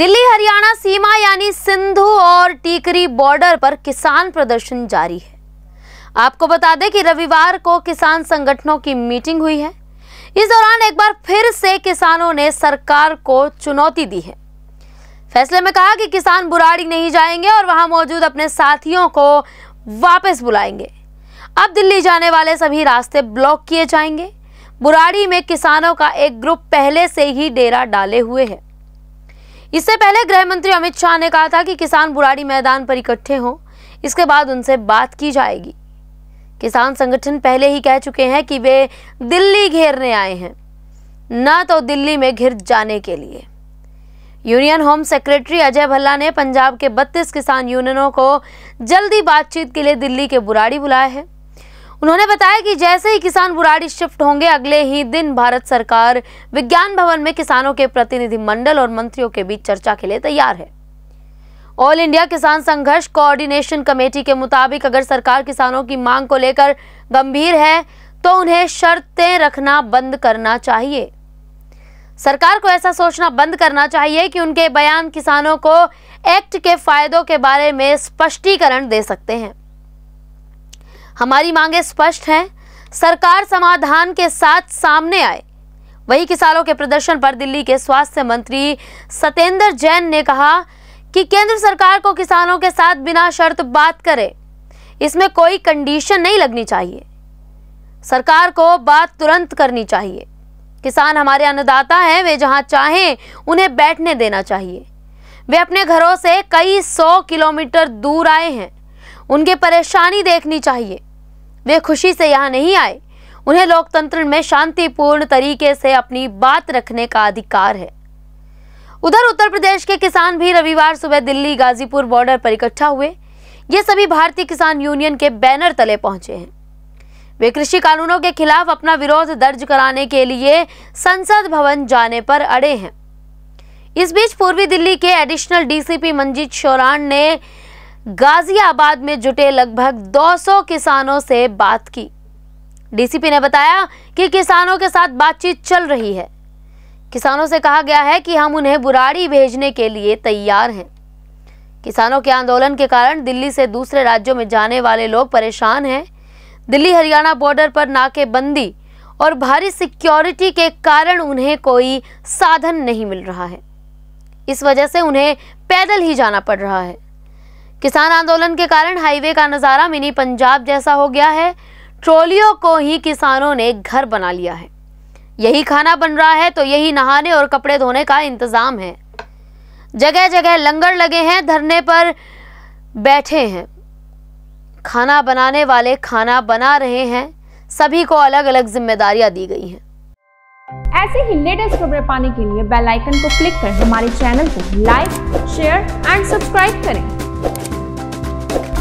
दिल्ली हरियाणा सीमा यानी सिंधु और टीकरी बॉर्डर पर किसान प्रदर्शन जारी है आपको बता दें कि रविवार को किसान संगठनों की मीटिंग हुई है इस दौरान एक बार फिर से किसानों ने सरकार को चुनौती दी है फैसले में कहा कि किसान बुराड़ी नहीं जाएंगे और वहां मौजूद अपने साथियों को वापस बुलाएंगे अब दिल्ली जाने वाले सभी रास्ते ब्लॉक किए जाएंगे बुराड़ी में किसानों का एक ग्रुप पहले से ही डेरा डाले हुए है इससे पहले गृह मंत्री अमित शाह ने कहा था कि किसान बुराड़ी मैदान पर इकट्ठे हों इसके बाद उनसे बात की जाएगी किसान संगठन पहले ही कह चुके हैं कि वे दिल्ली घेरने आए हैं न तो दिल्ली में घिर जाने के लिए union home secretary Ajay Bhalla ने पंजाब के 32 किसान यूनियनों को जल्दी बातचीत के लिए दिल्ली के बुराड़ी बुलाए है उन्होंने बताया कि जैसे ही किसान बुराड़ी शिफ्ट होंगे अगले ही दिन भारत सरकार विज्ञान भवन में किसानों के प्रतिनिधि मंडल और मंत्रियों के बीच चर्चा के लिए तैयार है ऑल इंडिया किसान संघर्ष कोऑर्डिनेशन कमेटी के मुताबिक अगर सरकार किसानों की मांग को लेकर गंभीर है तो उन्हें शर्तें रखना बंद करना चाहिए सरकार को ऐसा सोचना बंद करना चाहिए कि उनके बयान किसानों को एक्ट के फायदों के बारे में स्पष्टीकरण दे सकते हैं हमारी मांगे स्पष्ट हैं सरकार समाधान के साथ सामने आए वही किसानों के प्रदर्शन पर दिल्ली के स्वास्थ्य मंत्री सत्येंद्र जैन ने कहा कि केंद्र सरकार को किसानों के साथ बिना शर्त बात करे इसमें कोई कंडीशन नहीं लगनी चाहिए सरकार को बात तुरंत करनी चाहिए किसान हमारे अन्नदाता हैं वे जहां चाहें उन्हें बैठने देना चाहिए वे अपने घरों से कई सौ किलोमीटर दूर आए हैं उनके परेशानी देखनी चाहिए वे खुशी से यहाँ नहीं आए उन्हें लोकतंत्र में शांतिपूर्ण तरीके से अपनी बात रखने का अधिकार है उधर उत्तर प्रदेश के किसान भी रविवार सुबह दिल्ली गाजीपुर बॉर्डर पर इकट्ठा हुए ये सभी भारतीय किसान यूनियन के बैनर तले पहुंचे हैं वे कृषि कानूनों के खिलाफ अपना विरोध दर्ज कराने के लिए संसद भवन जाने पर अड़े हैं इस बीच पूर्वी दिल्ली के एडिशनल डीसीपी मंजीत शोरान ने गाजियाबाद में जुटे लगभग 200 किसानों से बात की डीसीपी ने बताया कि किसानों के साथ बातचीत चल रही है किसानों से कहा गया है कि हम उन्हें बुराड़ी भेजने के लिए तैयार हैं किसानों के आंदोलन के कारण दिल्ली से दूसरे राज्यों में जाने वाले लोग परेशान हैं दिल्ली हरियाणा बॉर्डर पर नाकेबंदी और भारी सिक्योरिटी के कारण उन्हें कोई साधन नहीं मिल रहा है इस वजह से उन्हें पैदल ही जाना पड़ रहा है किसान आंदोलन के कारण हाईवे का नज़ारा मिनी पंजाब जैसा हो गया है ट्रोलियों को ही किसानों ने घर बना लिया है यही खाना बन रहा है तो यही नहाने और कपड़े धोने का इंतज़ाम है जगह जगह लंगर लगे हैं धरने पर बैठे हैं खाना बनाने वाले खाना बना रहे हैं सभी को अलग अलग जिम्मेदारियां दी गई हैं ऐसे ही लेटेस्ट खबरें पाने के लिए बेल आइकन को क्लिक कर हमारे चैनल को लाइक शेयर एंड सब्सक्राइब करें